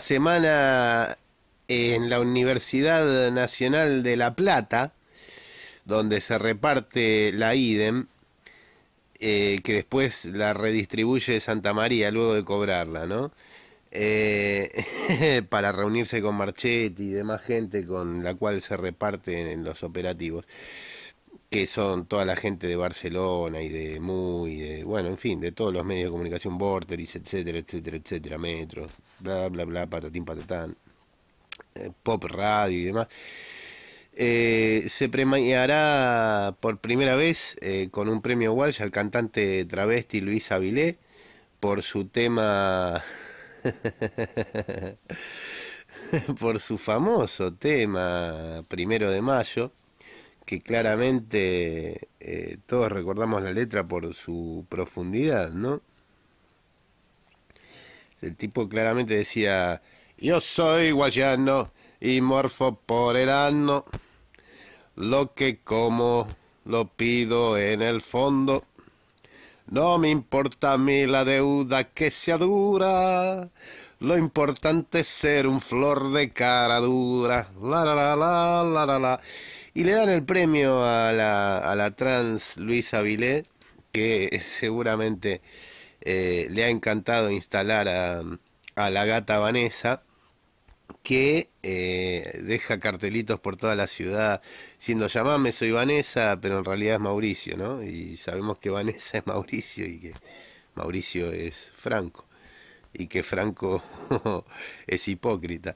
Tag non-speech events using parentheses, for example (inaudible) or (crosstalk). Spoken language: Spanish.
semana eh, en la Universidad Nacional de La Plata, donde se reparte la IDEM, eh, que después la redistribuye Santa María luego de cobrarla, ¿no? Eh, (laughs) para reunirse con Marchetti y demás gente con la cual se reparten en los operativos que son toda la gente de Barcelona y de Muy, de, bueno, en fin, de todos los medios de comunicación, borderis, etcétera, etcétera, etcétera, metro, bla, bla, bla, patatín, patatán, eh, Pop Radio y demás. Eh, se premiará por primera vez eh, con un premio Walsh al cantante travesti Luis Avilé por su tema, (laughs) por su famoso tema Primero de Mayo que claramente eh, todos recordamos la letra por su profundidad, ¿no? El tipo claramente decía, yo soy guayano y morfo por el ano, lo que como lo pido en el fondo. No me importa a mí la deuda que sea dura. Lo importante es ser un flor de cara dura. La la la la la la la. Y le dan el premio a la, trans Luisa Vilé, que (laughs) seguramente eh, le ha encantado instalar a, la gata Vanessa, que eh, deja cartelitos por toda la ciudad diciendo llamame, soy Vanessa, pero en realidad es Mauricio, ¿no? Y sabemos que Vanessa es Mauricio y que Mauricio es Franco y que Franco (laughs) es hipócrita.